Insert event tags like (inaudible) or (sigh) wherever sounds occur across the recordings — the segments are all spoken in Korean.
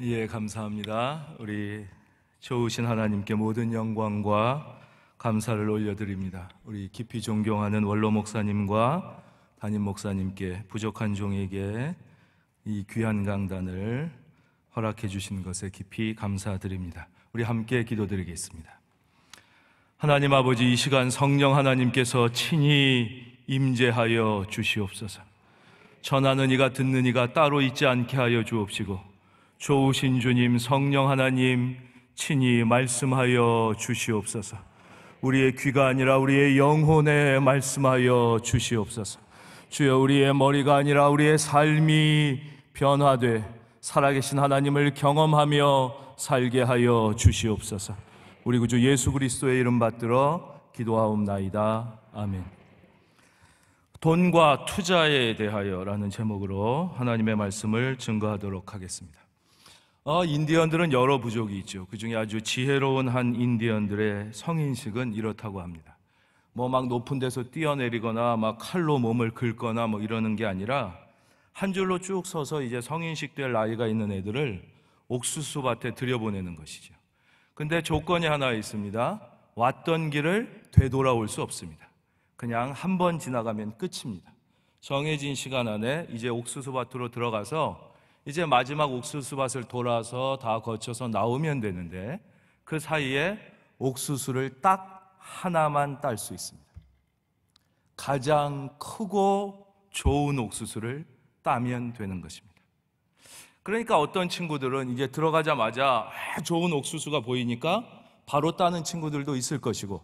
예, 감사합니다. 우리 좋으신 하나님께 모든 영광과 감사를 올려드립니다. 우리 깊이 존경하는 원로 목사님과 담임 목사님께 부족한 종에게 이 귀한 강단을 허락해 주신 것에 깊이 감사드립니다. 우리 함께 기도드리겠습니다. 하나님 아버지 이 시간 성령 하나님께서 친히 임재하여 주시옵소서. 전하는 이가 듣는 이가 따로 있지 않게 하여 주옵시고 좋으신 주님, 성령 하나님, 친히 말씀하여 주시옵소서. 우리의 귀가 아니라 우리의 영혼에 말씀하여 주시옵소서. 주여 우리의 머리가 아니라 우리의 삶이 변화돼 살아계신 하나님을 경험하며 살게 하여 주시옵소서. 우리 구주 예수 그리스도의 이름 받들어 기도하옵나이다. 아멘. 돈과 투자에 대하여라는 제목으로 하나님의 말씀을 증거하도록 하겠습니다. 어, 인디언들은 여러 부족이 있죠. 그 중에 아주 지혜로운 한 인디언들의 성인식은 이렇다고 합니다. 뭐 막 높은 데서 뛰어내리거나 막 칼로 몸을 긁거나 뭐 이러는 게 아니라 한 줄로 쭉 서서 이제 성인식 될 나이가 있는 애들을 옥수수 밭에 들여보내는 것이죠. 근데 조건이 하나 있습니다. 왔던 길을 되돌아올 수 없습니다. 그냥 한 번 지나가면 끝입니다. 정해진 시간 안에 이제 옥수수 밭으로 들어가서 이제 마지막 옥수수밭을 돌아서 다 거쳐서 나오면 되는데 그 사이에 옥수수를 딱 하나만 딸 수 있습니다. 가장 크고 좋은 옥수수를 따면 되는 것입니다. 그러니까 어떤 친구들은 이제 들어가자마자 아, 좋은 옥수수가 보이니까 바로 따는 친구들도 있을 것이고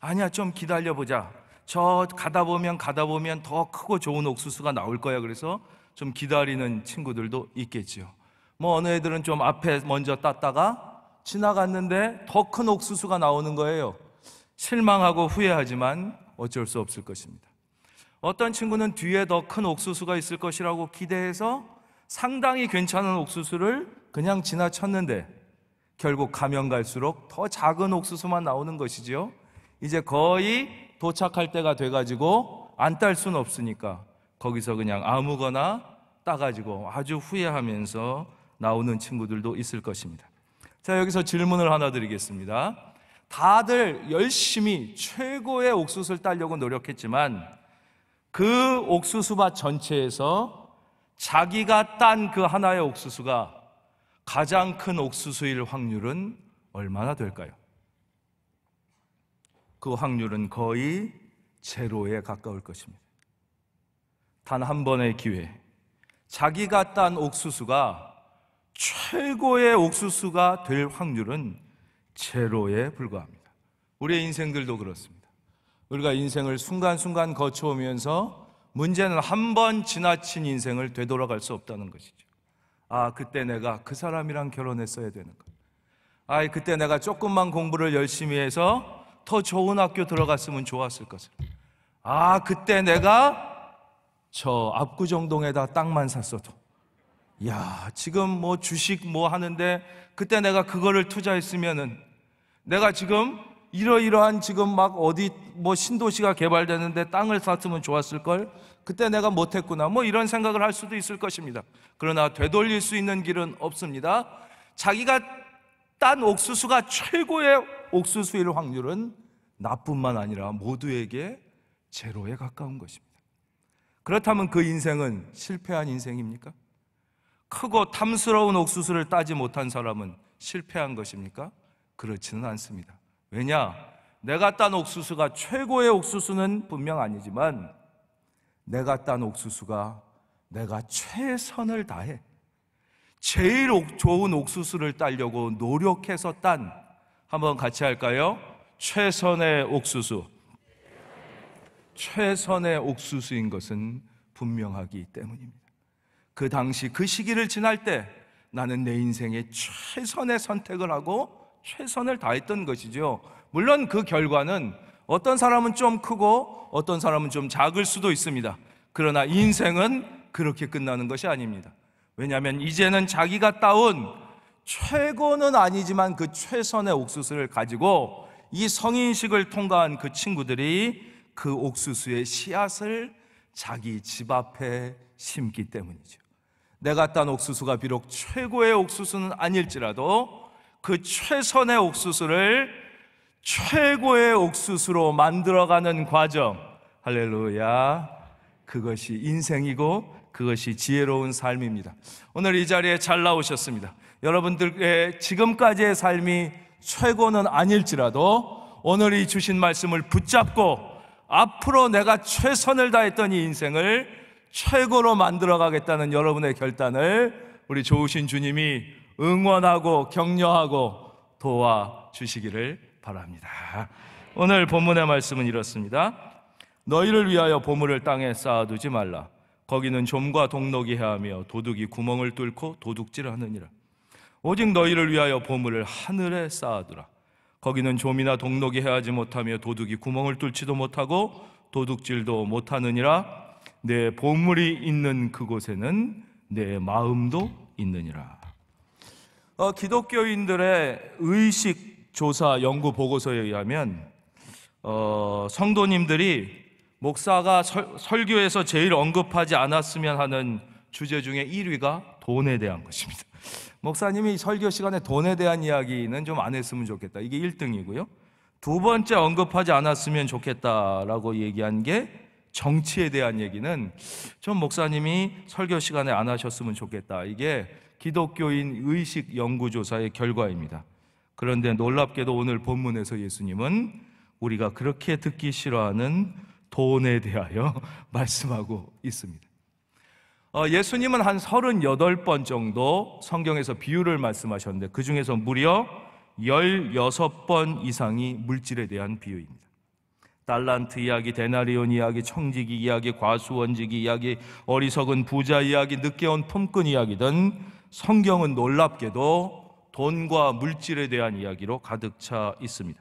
아니야 좀 기다려보자 저 가다 보면 가다 보면 더 크고 좋은 옥수수가 나올 거야 그래서 좀 기다리는 친구들도 있겠지요. 뭐 어느 애들은 좀 앞에 먼저 땄다가 지나갔는데 더 큰 옥수수가 나오는 거예요. 실망하고 후회하지만 어쩔 수 없을 것입니다. 어떤 친구는 뒤에 더 큰 옥수수가 있을 것이라고 기대해서 상당히 괜찮은 옥수수를 그냥 지나쳤는데 결국 가면 갈수록 더 작은 옥수수만 나오는 것이지요. 이제 거의 도착할 때가 돼가지고 안 딸 수는 없으니까 거기서 그냥 아무거나 따가지고 아주 후회하면서 나오는 친구들도 있을 것입니다. 자, 여기서 질문을 하나 드리겠습니다. 다들 열심히 최고의 옥수수를 따려고 노력했지만 그 옥수수밭 전체에서 자기가 딴 그 하나의 옥수수가 가장 큰 옥수수일 확률은 얼마나 될까요? 그 확률은 거의 제로에 가까울 것입니다. 단한 번의 기회. 자기가 딴 옥수수가 최고의 옥수수가 될 확률은 제로에 불과합니다. 우리의 인생들도 그렇습니다. 우리가 인생을 순간순간 거쳐오면서 문제는 한 번 지나친 인생을 되돌아갈 수 없다는 것이죠. 아, 그때 내가 그 사람이랑 결혼했어야 되는 것. 아, 그때 내가 조금만 공부를 열심히 해서 더 좋은 학교 들어갔으면 좋았을 것을. 아, 그때 내가 저 압구정동에다 땅만 샀어도 야 지금 뭐 주식 뭐 하는데 그때 내가 그거를 투자했으면은 내가 지금 이러이러한 지금 막 어디 뭐 신도시가 개발되는데 땅을 샀으면 좋았을 걸 그때 내가 못했구나 뭐 이런 생각을 할 수도 있을 것입니다. 그러나 되돌릴 수 있는 길은 없습니다. 자기가 딴 옥수수가 최고의 옥수수일 확률은 나뿐만 아니라 모두에게 제로에 가까운 것입니다. 그렇다면 그 인생은 실패한 인생입니까? 크고 탐스러운 옥수수를 따지 못한 사람은 실패한 것입니까? 그렇지는 않습니다. 왜냐? 내가 딴 옥수수가 최고의 옥수수는 분명 아니지만 내가 딴 옥수수가 내가 최선을 다해 제일 좋은 옥수수를 따려고 노력해서 딴 한번 같이 할까요? 최선의 옥수수 최선의 옥수수인 것은 분명하기 때문입니다. 그 당시 그 시기를 지날 때 나는 내 인생의 최선의 선택을 하고 최선을 다했던 것이죠. 물론 그 결과는 어떤 사람은 좀 크고 어떤 사람은 좀 작을 수도 있습니다. 그러나 인생은 그렇게 끝나는 것이 아닙니다. 왜냐하면 이제는 자기가 따온 최고는 아니지만 그 최선의 옥수수를 가지고 이 성인식을 통과한 그 친구들이 그 옥수수의 씨앗을 자기 집 앞에 심기 때문이죠. 내가 딴 옥수수가 비록 최고의 옥수수는 아닐지라도 그 최선의 옥수수를 최고의 옥수수로 만들어가는 과정, 할렐루야. 그것이 인생이고 그것이 지혜로운 삶입니다. 오늘 이 자리에 잘 나오셨습니다. 여러분들의 지금까지의 삶이 최고는 아닐지라도 오늘 이 주신 말씀을 붙잡고 앞으로 내가 최선을 다했던 이 인생을 최고로 만들어 가겠다는 여러분의 결단을 우리 좋으신 주님이 응원하고 격려하고 도와주시기를 바랍니다. 오늘 본문의 말씀은 이렇습니다. 너희를 위하여 보물을 땅에 쌓아두지 말라. 거기는 좀과 동록이 해하며 도둑이 구멍을 뚫고 도둑질하느니라. 오직 너희를 위하여 보물을 하늘에 쌓아두라. 거기는 좀이나 동록이 해하지 못하며 도둑이 구멍을 뚫지도 못하고 도둑질도 못하느니라 내 보물이 있는 그곳에는 내 마음도 있느니라. 어, 기독교인들의 의식 조사 연구 보고서에 의하면 어, 성도님들이 목사가 설, 설교에서 제일 언급하지 않았으면 하는 주제 중에 1위가 돈에 대한 것입니다. 목사님이 설교 시간에 돈에 대한 이야기는 좀 안 했으면 좋겠다. 이게 1등이고요. 두 번째 언급하지 않았으면 좋겠다라고 얘기한 게 정치에 대한 얘기는 좀 목사님이 설교 시간에 안 하셨으면 좋겠다. 이게 기독교인 의식 연구조사의 결과입니다. 그런데 놀랍게도 오늘 본문에서 예수님은 우리가 그렇게 듣기 싫어하는 돈에 대하여 (laughs) 말씀하고 있습니다. 어, 예수님은 한 38번 정도 성경에서 비유를 말씀하셨는데 그 중에서 무려 16번 이상이 물질에 대한 비유입니다. 달란트 이야기, 데나리온 이야기, 청지기 이야기, 과수원지기 이야기, 어리석은 부자 이야기, 늦게 온 품꾼 이야기 등 성경은 놀랍게도 돈과 물질에 대한 이야기로 가득 차 있습니다.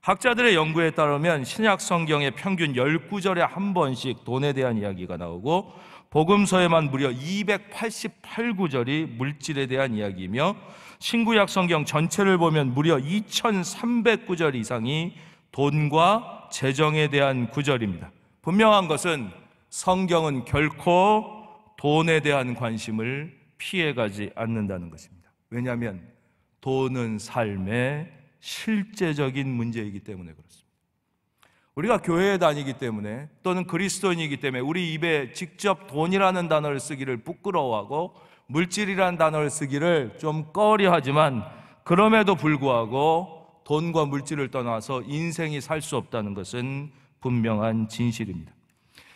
학자들의 연구에 따르면 신약 성경의 평균 19절에 한 번씩 돈에 대한 이야기가 나오고 복음서에만 무려 288구절이 물질에 대한 이야기이며 신구약 성경 전체를 보면 무려 2300구절 이상이 돈과 재정에 대한 구절입니다. 분명한 것은 성경은 결코 돈에 대한 관심을 피해가지 않는다는 것입니다. 왜냐하면 돈은 삶의 실제적인 문제이기 때문에 그렇습니다. 우리가 교회에 다니기 때문에 또는 그리스도인이기 때문에 우리 입에 직접 돈이라는 단어를 쓰기를 부끄러워하고 물질이라는 단어를 쓰기를 좀 꺼려하지만 그럼에도 불구하고 돈과 물질을 떠나서 인생이 살 수 없다는 것은 분명한 진실입니다.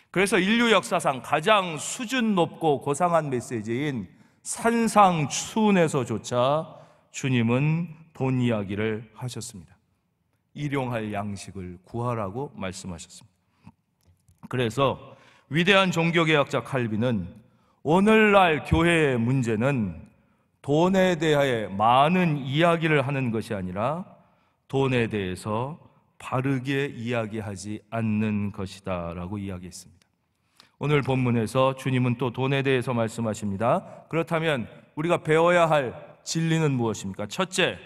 그래서 인류 역사상 가장 수준 높고 고상한 메시지인 산상춘에서조차 주님은 돈 이야기를 하셨습니다. 일용할 양식을 구하라고 말씀하셨습니다. 그래서 위대한 종교개혁자 칼빈은 오늘날 교회의 문제는 돈에 대해 많은 이야기를 하는 것이 아니라 돈에 대해서 바르게 이야기하지 않는 것이다 라고 이야기했습니다. 오늘 본문에서 주님은 또 돈에 대해서 말씀하십니다. 그렇다면 우리가 배워야 할 진리는 무엇입니까? 첫째,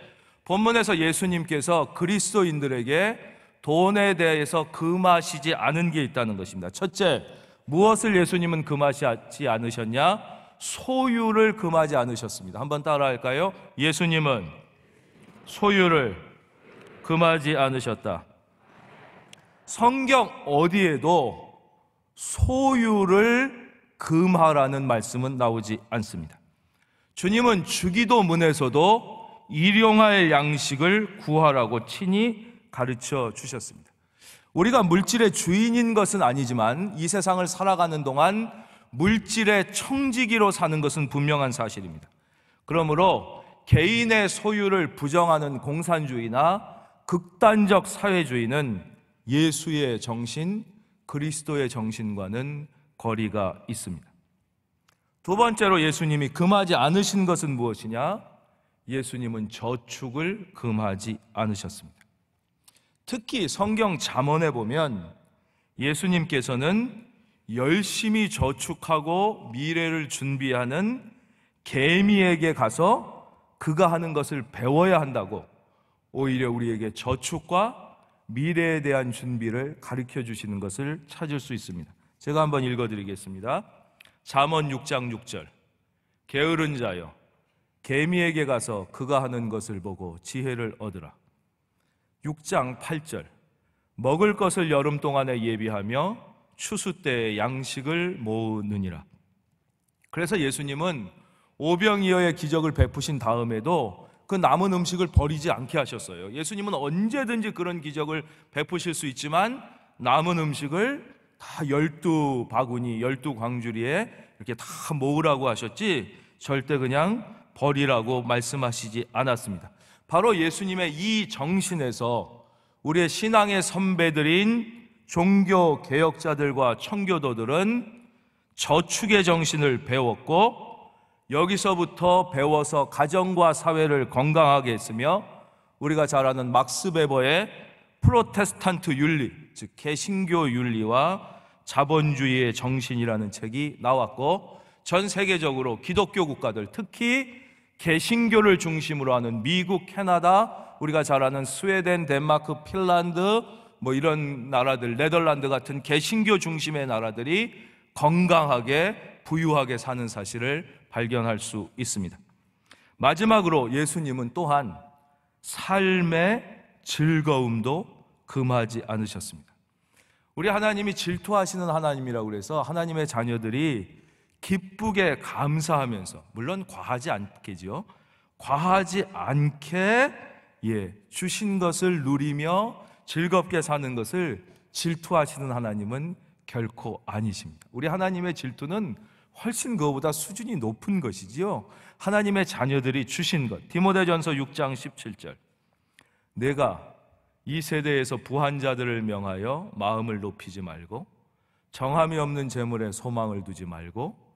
본문에서 예수님께서 그리스도인들에게 돈에 대해서 금하시지 않은 게 있다는 것입니다. 첫째, 무엇을 예수님은 금하시지 않으셨냐? 소유를 금하지 않으셨습니다. 한번 따라 할까요? 예수님은 소유를 금하지 않으셨다. 성경 어디에도 소유를 금하라는 말씀은 나오지 않습니다. 주님은 주기도문에서도 일용할 양식을 구하라고 친히 가르쳐 주셨습니다. 우리가 물질의 주인인 것은 아니지만 이 세상을 살아가는 동안 물질의 청지기로 사는 것은 분명한 사실입니다. 그러므로 개인의 소유를 부정하는 공산주의나 극단적 사회주의는 예수의 정신, 그리스도의 정신과는 거리가 있습니다. 두 번째로 예수님이 금하지 않으신 것은 무엇이냐? 예수님은 저축을 금하지 않으셨습니다. 특히 성경 잠언에 보면 예수님께서는 열심히 저축하고 미래를 준비하는 개미에게 가서 그가 하는 것을 배워야 한다고 오히려 우리에게 저축과 미래에 대한 준비를 가르쳐 주시는 것을 찾을 수 있습니다. 제가 한번 읽어 드리겠습니다. 잠언 6장 6절. 게으른 자여 개미에게 가서 그가 하는 것을 보고 지혜를 얻으라. 6장 8절. 먹을 것을 여름 동안에 예비하며 추수 때 양식을 모으느니라. 그래서 예수님은 오병이어의 기적을 베푸신 다음에도 그 남은 음식을 버리지 않게 하셨어요. 예수님은 언제든지 그런 기적을 베푸실 수 있지만 남은 음식을 다 열두 바구니, 열두 광주리에 이렇게 다 모으라고 하셨지 절대 그냥 버리라고 말씀하시지 않았습니다. 바로 예수님의 이 정신에서 우리의 신앙의 선배들인 종교 개혁자들과 청교도들은 저축의 정신을 배웠고 여기서부터 배워서 가정과 사회를 건강하게 했으며 우리가 잘 아는 막스 베버의 프로테스탄트 윤리, 즉 개신교 윤리와 자본주의의 정신이라는 책이 나왔고 전 세계적으로 기독교 국가들 특히 개신교를 중심으로 하는 미국, 캐나다, 우리가 잘 아는 스웨덴, 덴마크, 핀란드 뭐 이런 나라들, 네덜란드 같은 개신교 중심의 나라들이 건강하게 부유하게 사는 사실을 발견할 수 있습니다. 마지막으로 예수님은 또한 삶의 즐거움도 금하지 않으셨습니다. 우리 하나님이 질투하시는 하나님이라고 그래서 하나님의 자녀들이 기쁘게 감사하면서 물론 과하지 않게지요. 과하지 않게 예, 주신 것을 누리며 즐겁게 사는 것을 질투하시는 하나님은 결코 아니십니다. 우리 하나님의 질투는 훨씬 그거보다 수준이 높은 것이지요. 하나님의 자녀들이 주신 것. 디모데전서 6장 17절. 내가 이 세대에서 부한 자들을 명하여 마음을 높이지 말고 정함이 없는 재물에 소망을 두지 말고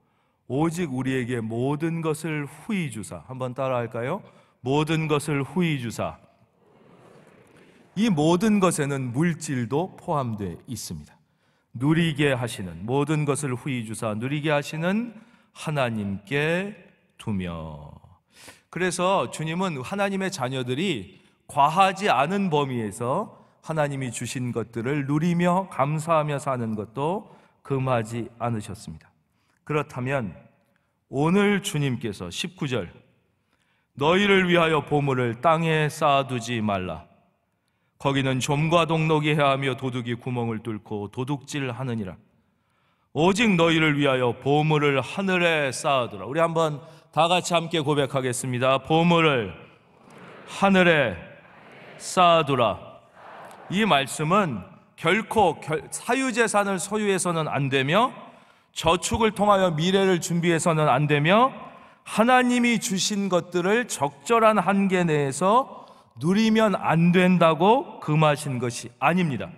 오직 우리에게 모든 것을 후히 주사. 한번 따라할까요? 모든 것을 후히 주사. 이 모든 것에는 물질도 포함되어 있습니다. 누리게 하시는 모든 것을 후히 주사 누리게 하시는 하나님께 두며. 그래서 주님은 하나님의 자녀들이 과하지 않은 범위에서 하나님이 주신 것들을 누리며 감사하며 사는 것도 금하지 않으셨습니다. 그렇다면 오늘 주님께서 19절 너희를 위하여 보물을 땅에 쌓아두지 말라. 거기는 좀과 동록이 해하며 도둑이 구멍을 뚫고 도둑질하느니라. 오직 너희를 위하여 보물을 하늘에 쌓아두라. 우리 한번 다 같이 함께 고백하겠습니다. 보물을 하늘에 쌓아두라. 이 말씀은 결코 사유재산을 소유해서는 안 되며 저축을 통하여 미래를 준비해서는 안 되며 하나님이 주신 것들을 적절한 한계 내에서 누리면 안 된다고 금하신 것이 아닙니다.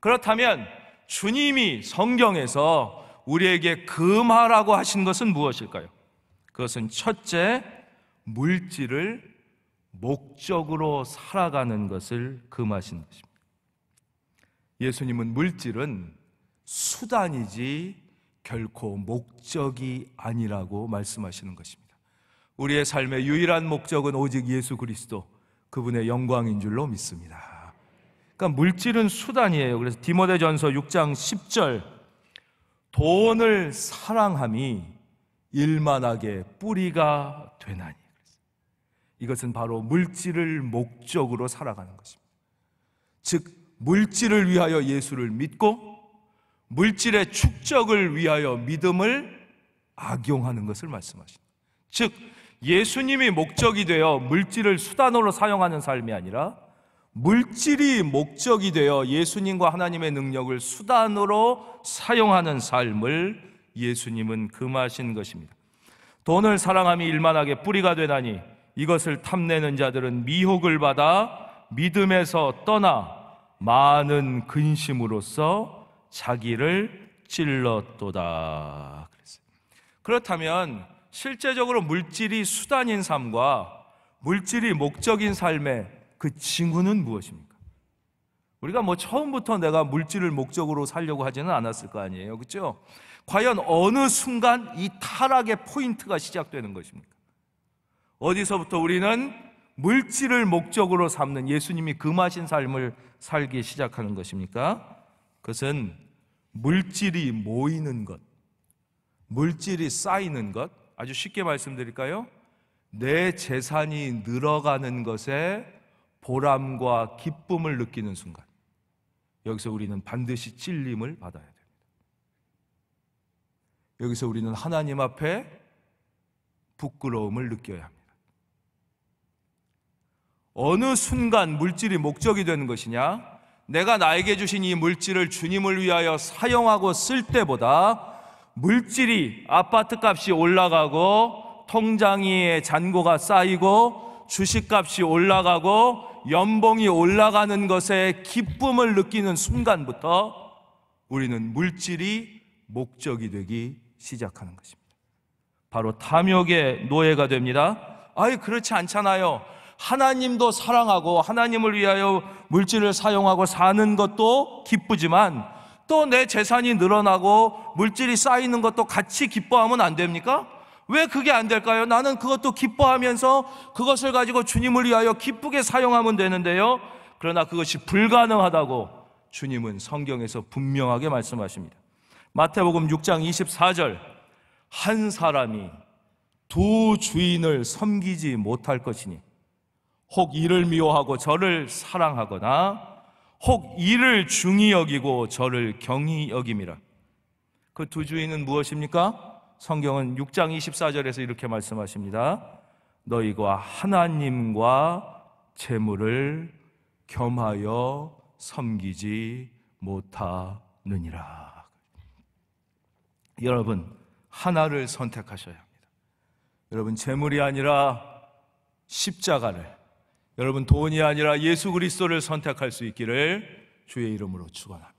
그렇다면 주님이 성경에서 우리에게 금하라고 하신 것은 무엇일까요? 그것은 첫째, 물질을 목적으로 살아가는 것을 금하신 것입니다. 예수님은 물질은 수단이지 결코 목적이 아니라고 말씀하시는 것입니다. 우리의 삶의 유일한 목적은 오직 예수 그리스도 그분의 영광인 줄로 믿습니다. 그러니까 물질은 수단이에요. 그래서 디모데전서 6장 10절 돈을 사랑함이 일만하게 뿌리가 되나니 이것은 바로 물질을 목적으로 살아가는 것입니다. 즉 물질을 위하여 예수를 믿고 물질의 축적을 위하여 믿음을 악용하는 것을 말씀하신다. 즉, 예수님이 목적이 되어 물질을 수단으로 사용하는 삶이 아니라 물질이 목적이 되어 예수님과 하나님의 능력을 수단으로 사용하는 삶을 예수님은 금하신 것입니다. 돈을 사랑함이 일만하게 뿌리가 되나니 이것을 탐내는 자들은 미혹을 받아 믿음에서 떠나 많은 근심으로써 자기를 찔렀도다. 그렇다면 실제적으로 물질이 수단인 삶과 물질이 목적인 삶의 그 징후는 무엇입니까? 우리가 뭐 처음부터 내가 물질을 목적으로 살려고 하지는 않았을 거 아니에요. 그렇죠? 과연 어느 순간 이 타락의 포인트가 시작되는 것입니까? 어디서부터 우리는 물질을 목적으로 삼는 예수님이 금하신 삶을 살기 시작하는 것입니까? 그것은 물질이 모이는 것, 물질이 쌓이는 것, 아주 쉽게 말씀드릴까요? 내 재산이 늘어가는 것에 보람과 기쁨을 느끼는 순간. 여기서 우리는 반드시 찔림을 받아야 됩니다. 여기서 우리는 하나님 앞에 부끄러움을 느껴야 합니다. 어느 순간 물질이 목적이 되는 것이냐? 내가 나에게 주신 이 물질을 주님을 위하여 사용하고 쓸 때보다 물질이 아파트 값이 올라가고 통장에 잔고가 쌓이고 주식값이 올라가고 연봉이 올라가는 것에 기쁨을 느끼는 순간부터 우리는 물질이 목적이 되기 시작하는 것입니다. 바로 탐욕의 노예가 됩니다. 아이, 그렇지 않잖아요. 하나님도 사랑하고 하나님을 위하여 물질을 사용하고 사는 것도 기쁘지만 또 내 재산이 늘어나고 물질이 쌓이는 것도 같이 기뻐하면 안 됩니까? 왜 그게 안 될까요? 나는 그것도 기뻐하면서 그것을 가지고 주님을 위하여 기쁘게 사용하면 되는데요. 그러나 그것이 불가능하다고 주님은 성경에서 분명하게 말씀하십니다. 마태복음 6장 24절 한 사람이 두 주인을 섬기지 못할 것이니 혹 이를 미워하고 저를 사랑하거나 혹 이를 중히 여기고 저를 경히 여김이라. 그 두 주인은 무엇입니까? 성경은 6장 24절에서 이렇게 말씀하십니다. 너희가 하나님과 재물을 겸하여 섬기지 못하느니라. 여러분, 하나를 선택하셔야 합니다. 여러분, 재물이 아니라 십자가를 여러분 돈이 아니라 예수 그리스도를 선택할 수 있기를 주의 이름으로 축원합니다.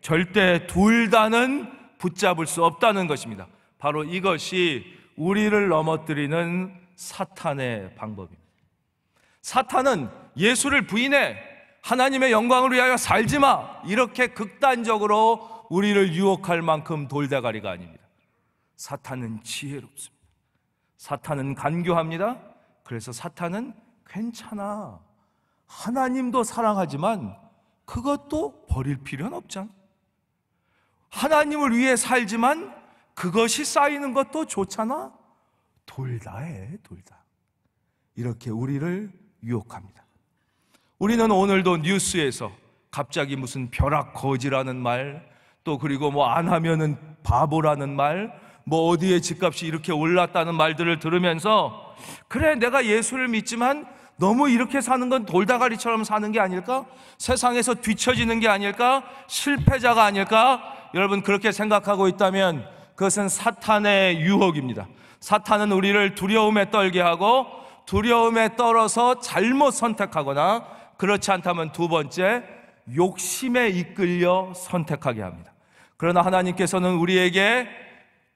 절대 둘 다는 붙잡을 수 없다는 것입니다. 바로 이것이 우리를 넘어뜨리는 사탄의 방법입니다. 사탄은 예수를 부인해 하나님의 영광을 위하여 살지 마 이렇게 극단적으로 우리를 유혹할 만큼 돌다가리가 아닙니다. 사탄은 지혜롭습니다. 사탄은 간교합니다. 그래서 사탄은 괜찮아. 하나님도 사랑하지만 그것도 버릴 필요는 없잖아. 하나님을 위해 살지만 그것이 쌓이는 것도 좋잖아. 둘다 해, 둘 다. 이렇게 우리를 유혹합니다. 우리는 오늘도 뉴스에서 갑자기 무슨 벼락 거지라는 말, 또 그리고 뭐 안 하면은 바보라는 말, 뭐 어디에 집값이 이렇게 올랐다는 말들을 들으면서 그래 내가 예수를 믿지만 너무 이렇게 사는 건 돌다가리처럼 사는 게 아닐까? 세상에서 뒤처지는 게 아닐까? 실패자가 아닐까? 여러분 그렇게 생각하고 있다면 그것은 사탄의 유혹입니다. 사탄은 우리를 두려움에 떨게 하고 두려움에 떨어서 잘못 선택하거나 그렇지 않다면 두 번째 욕심에 이끌려 선택하게 합니다. 그러나 하나님께서는 우리에게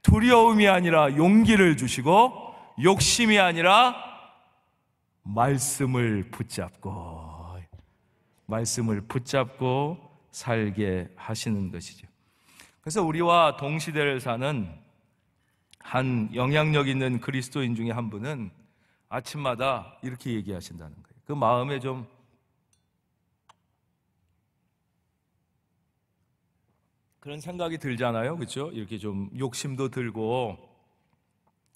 두려움이 아니라 용기를 주시고 욕심이 아니라 말씀을 붙잡고 말씀을 붙잡고 살게 하시는 것이죠. 그래서 우리와 동시대를 사는 한 영향력 있는 그리스도인 중에 한 분은 아침마다 이렇게 얘기하신다는 거예요. 그 마음에 좀 그런 생각이 들잖아요. 그렇죠? 이렇게 좀 욕심도 들고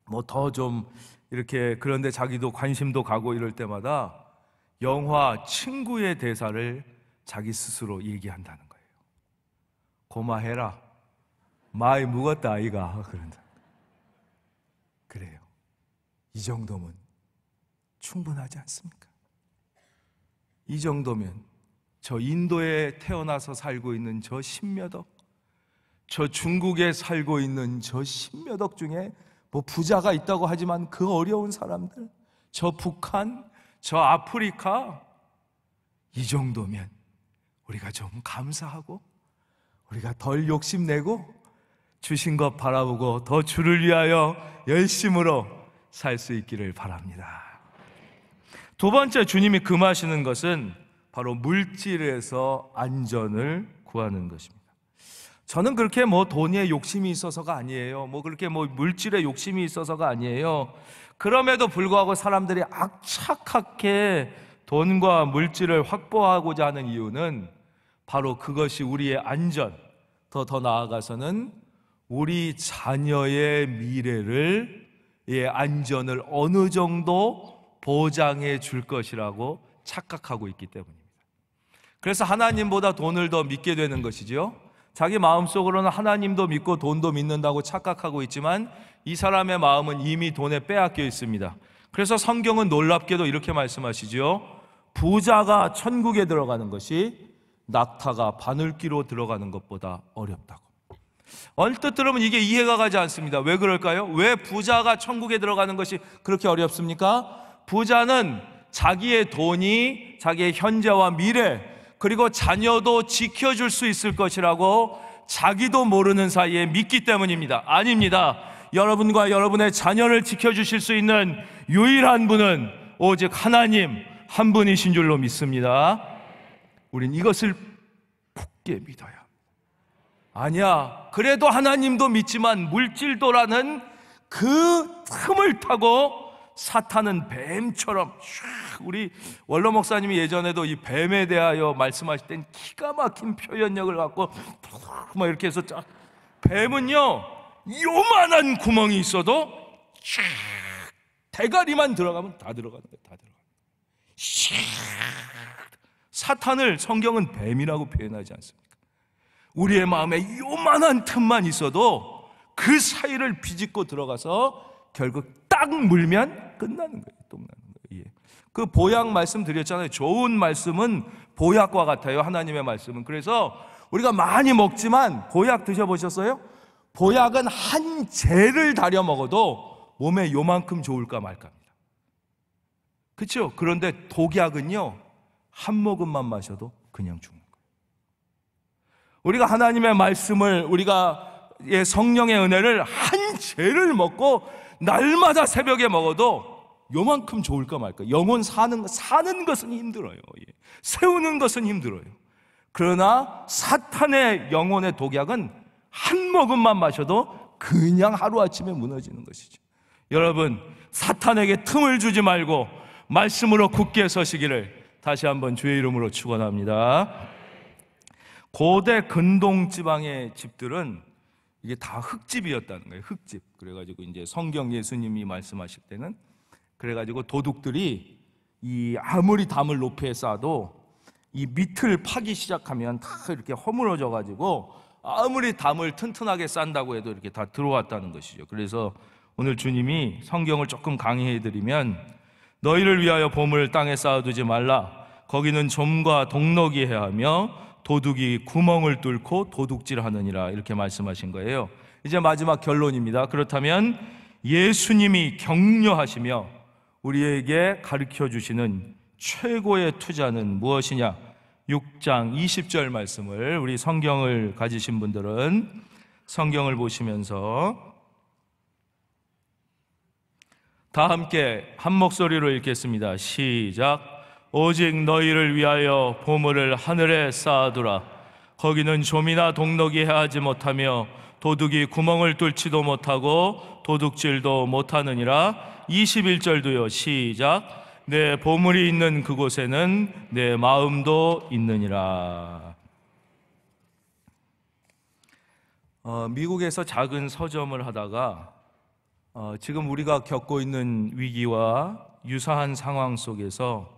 뭐더좀 이렇게 그런데 자기도 관심도 가고 이럴 때마다 영화 친구의 대사를 자기 스스로 얘기한다는 거예요. 고마해라. 마이 묵었다 아이가 그런다. 그래요. 이 정도면 충분하지 않습니까? 이 정도면 저 인도에 태어나서 살고 있는 저 십몇 억, 저 중국에 살고 있는 저 십몇 억 중에 뭐 부자가 있다고 하지만 그 어려운 사람들, 저 북한, 저 아프리카, 이 정도면 우리가 좀 감사하고, 우리가 덜 욕심내고, 주신 것 바라보고 더 주를 위하여 열심으로 살 수 있기를 바랍니다. 두 번째 주님이 금하시는 것은 바로 물질에서 안전을 구하는 것입니다. 저는 그렇게 뭐 돈에 욕심이 있어서가 아니에요. 뭐 그렇게 뭐 물질에 욕심이 있어서가 아니에요. 그럼에도 불구하고 사람들이 악착하게 돈과 물질을 확보하고자 하는 이유는 바로 그것이 우리의 안전, 더, 더 나아가서는 우리 자녀의 미래를, 예, 안전을 어느 정도 보장해 줄 것이라고 착각하고 있기 때문입니다. 그래서 하나님보다 돈을 더 믿게 되는 것이지요. 자기 마음속으로는 하나님도 믿고 돈도 믿는다고 착각하고 있지만 이 사람의 마음은 이미 돈에 빼앗겨 있습니다. 그래서 성경은 놀랍게도 이렇게 말씀하시지 부자가 천국에 들어가는 것이 낙타가 바늘기로 들어가는 것보다 어렵다고. 얼뜻 들으면 이게 이해가 가지 않습니다. 왜 그럴까요? 왜 부자가 천국에 들어가는 것이 그렇게 어렵습니까? 부자는 자기의 돈이 자기의 현재와 미래, 그리고 자녀도 지켜줄 수 있을 것이라고 자기도 모르는 사이에 믿기 때문입니다. 아닙니다. 여러분과 여러분의 자녀를 지켜주실 수 있는 유일한 분은 오직 하나님 한 분이신 줄로 믿습니다. 우린 이것을 굳게 믿어요. 아니야. 그래도 하나님도 믿지만 물질도라는 그 틈을 타고 사탄은 뱀처럼 슉 우리 원로 목사님이 예전에도 이 뱀에 대하여 말씀하실 땐 기가 막힌 표현력을 갖고 막 이렇게 해서 쫙 뱀은요 요만한 구멍이 있어도 쫙 대가리만 들어가면 다들어가는 거예요 다 들어간다 사탄을 성경은 뱀이라고 표현하지 않습니까? 우리의 마음에 요만한 틈만 있어도 그 사이를 비집고 들어가서 결국 딱 물면 끝나는 거예요. 그 보약 말씀 드렸잖아요. 좋은 말씀은 보약과 같아요. 하나님의 말씀은. 그래서 우리가 많이 먹지만 보약 드셔보셨어요? 보약은 한 재를 다려 먹어도 몸에 요만큼 좋을까 말까입니다. 그렇죠? 그런데 독약은요. 한 모금만 마셔도 그냥 죽는 거예요. 우리가 하나님의 말씀을 우리가 예, 성령의 은혜를 한 재를 먹고 날마다 새벽에 먹어도 요만큼 좋을까 말까. 영혼 사는, 사는 것은 힘들어요. 예. 세우는 것은 힘들어요. 그러나 사탄의 영혼의 독약은 한 모금만 마셔도 그냥 하루아침에 무너지는 것이죠. 여러분, 사탄에게 틈을 주지 말고 말씀으로 굳게 서시기를 다시 한번 주의 이름으로 축원합니다. 고대 근동 지방의 집들은 이게 다 흙집이었다는 거예요. 흙집. 그래가지고 이제 성경 예수님이 말씀하실 때는 그래가지고 도둑들이 이 아무리 담을 높이 쌓아도 이 밑을 파기 시작하면 다 이렇게 허물어져 가지고 아무리 담을 튼튼하게 쌓는다고 해도 이렇게 다 들어왔다는 것이죠. 그래서 오늘 주님이 성경을 조금 강의해 드리면 너희를 위하여 보물 땅에 쌓아두지 말라. 거기는 좀과 동록이 해야 하며 도둑이 구멍을 뚫고 도둑질하느니라 이렇게 말씀하신 거예요. 이제 마지막 결론입니다. 그렇다면 예수님이 격려하시며 우리에게 가르쳐 주시는 최고의 투자는 무엇이냐? 6장 20절 말씀을 우리 성경을 가지신 분들은 성경을 보시면서 다 함께 한 목소리로 읽겠습니다. 시작. 오직 너희를 위하여 보물을 하늘에 쌓아두라. 거기는 좀이나 동록이 해하지 못하며 도둑이 구멍을 뚫지도 못하고 도둑질도 못하느니라 21절도요 시작 내 보물이 있는 그곳에는 내 마음도 있느니라 어, 미국에서 작은 서점을 하다가 어, 지금 우리가 겪고 있는 위기와 유사한 상황 속에서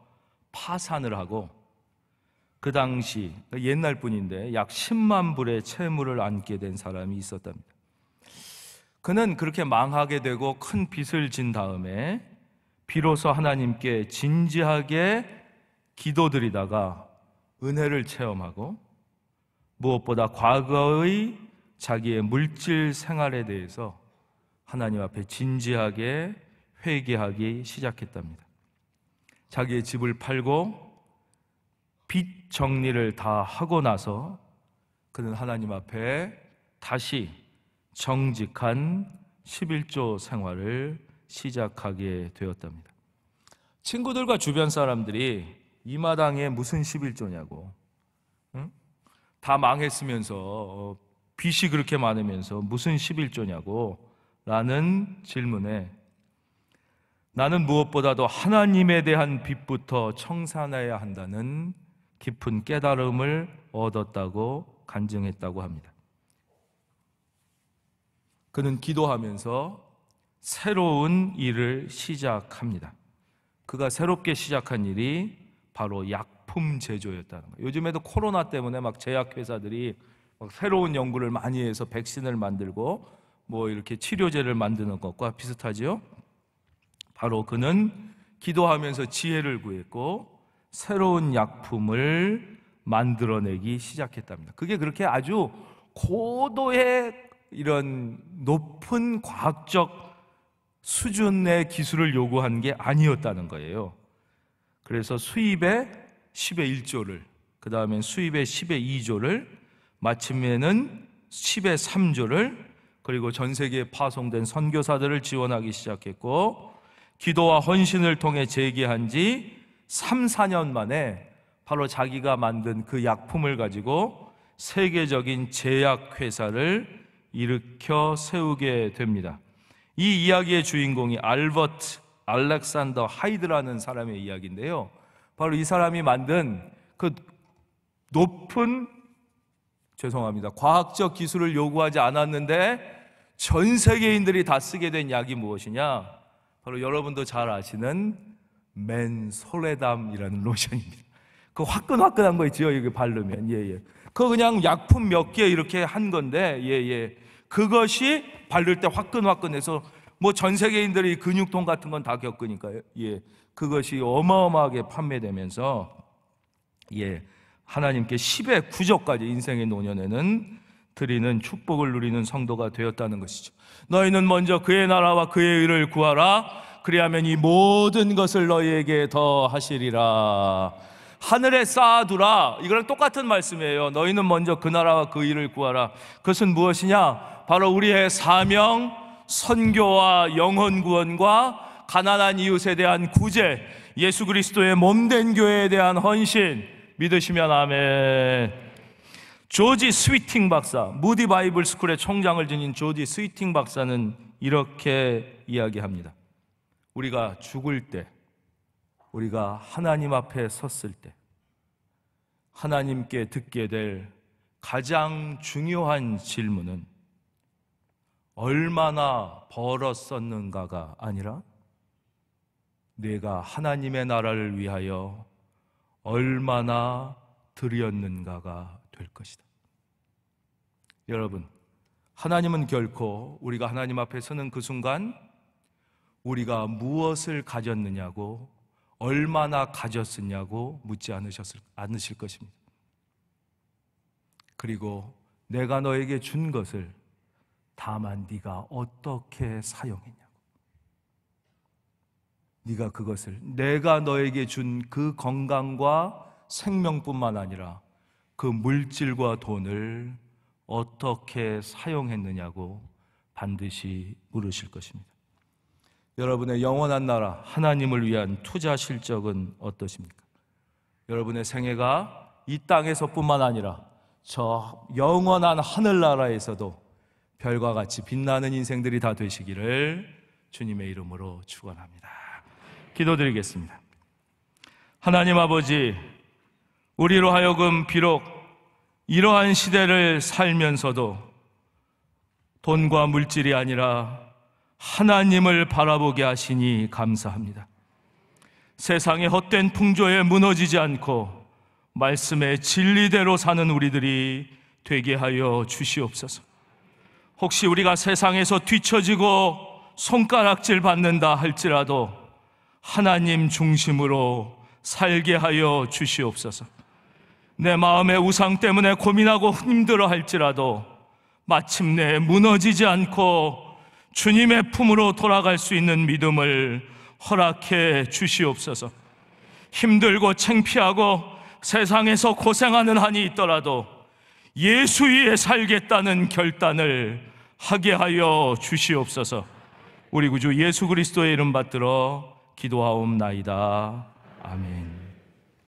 파산을 하고 그 당시 그러니까 옛날 뿐인데약 10만 불의 채무를 안게 된 사람이 있었답니다. 그는 그렇게 망하게 되고 큰 빚을 진 다음에 비로소 하나님께 진지하게 기도드리다가 은혜를 체험하고 무엇보다 과거의 자기의 물질 생활에 대해서 하나님 앞에 진지하게 회개하기 시작했답니다. 자기의 집을 팔고 빚 정리를 다 하고 나서 그는 하나님 앞에 다시 정직한 11조 생활을 시작하게 되었답니다. 친구들과 주변 사람들이 이 마당에 무슨 11조냐고. 응? 다 망했으면서 어, 빚이 그렇게 많으면서 무슨 11조냐고 라는 질문에 나는 무엇보다도 하나님에 대한 빚부터 청산해야 한다는 깊은 깨달음을 얻었다고 간증했다고 합니다. 그는 기도하면서 새로운 일을 시작합니다. 그가 새롭게 시작한 일이 바로 약품 제조였다는 거예요. 요즘에도 코로나 때문에 막 제약회사들이 막 새로운 연구를 많이 해서 백신을 만들고 뭐 이렇게 치료제를 만드는 것과 비슷하지요. 바로 그는 기도하면서 지혜를 구했고 새로운 약품을 만들어내기 시작했답니다. 그게 그렇게 아주 고도의 이런 높은 과학적 수준의 기술을 요구한 게 아니었다는 거예요. 그래서 수입의 10의 1조를, 그다음에 수입의 10의 2조를, 마침내는 10의 3조를, 그리고 전 세계에 파송된 선교사들을 지원하기 시작했고, 기도와 헌신을 통해 재개한 지 3, 4년 만에 바로 자기가 만든 그 약품을 가지고 세계적인 제약회사를 일으켜 세우게 됩니다. 이 이야기의 주인공이 알버트 알렉산더 하이드라는 사람의 이야기인데요. 바로 이 사람이 만든 그 높은 죄송합니다. 과학적 기술을 요구하지 않았는데 전 세계인들이 다 쓰게 된 약이 무엇이냐? 바로 여러분도 잘 아시는 맨 솔레담이라는 로션입니다. 그 화끈화끈한 거 있죠? 이게 바르면. 예, 예. 그 그냥 약품 몇 개 이렇게 한 건데, 예, 예. 그것이 바를 때 화끈화끈해서 뭐 전 세계인들이 근육통 같은 건 다 겪으니까, 예. 그것이 어마어마하게 판매되면서, 예. 하나님께 10의 구조까지 인생의 노년에는 드리는 축복을 누리는 성도가 되었다는 것이죠. 너희는 먼저 그의 나라와 그의 의를 구하라. 그리하면 이 모든 것을 너희에게 더 하시리라. 하늘에 쌓아두라. 이거랑 똑같은 말씀이에요. 너희는 먼저 그 나라와 그 일을 구하라. 그것은 무엇이냐? 바로 우리의 사명, 선교와 영혼 구원과 가난한 이웃에 대한 구제, 예수 그리스도의 몸된 교회에 대한 헌신. 믿으시면 아멘. 조지 스위팅 박사, 무디 바이블 스쿨의 총장을 지닌 조지 스위팅 박사는 이렇게 이야기합니다. 우리가 죽을 때, 우리가 하나님 앞에 섰을 때, 하나님께 듣게 될 가장 중요한 질문은 얼마나 벌었었는가가 아니라 내가 하나님의 나라를 위하여 얼마나 드렸는가가 될 것이다. 여러분, 하나님은 결코 우리가 하나님 앞에 서는 그 순간 우리가 무엇을 가졌느냐고, 얼마나 가졌으냐고 묻지 않으셨을, 않으실 것입니다. 그리고 내가 너에게 준 것을 다만 네가 어떻게 사용했냐고. 네가 그것을 내가 너에게 준 그 건강과 생명뿐만 아니라 그 물질과 돈을 어떻게 사용했느냐고 반드시 물으실 것입니다. 여러분의 영원한 나라, 하나님을 위한 투자 실적은 어떠십니까? 여러분의 생애가 이 땅에서뿐만 아니라 저 영원한 하늘나라에서도 별과 같이 빛나는 인생들이 다 되시기를 주님의 이름으로 축원합니다. 기도드리겠습니다. 하나님 아버지, 우리로 하여금 비록 이러한 시대를 살면서도 돈과 물질이 아니라 하나님을 바라보게 하시니 감사합니다. 세상의 헛된 풍조에 무너지지 않고 말씀의 진리대로 사는 우리들이 되게 하여 주시옵소서. 혹시 우리가 세상에서 뒤처지고 손가락질 받는다 할지라도 하나님 중심으로 살게 하여 주시옵소서. 내 마음의 우상 때문에 고민하고 힘들어 할지라도 마침내 무너지지 않고 주님의 품으로 돌아갈 수 있는 믿음을 허락해 주시옵소서. 힘들고 창피하고 세상에서 고생하는 한이 있더라도 예수 위에 살겠다는 결단을 하게 하여 주시옵소서. 우리 구주 예수 그리스도의 이름 받들어 기도하옵나이다. 아멘.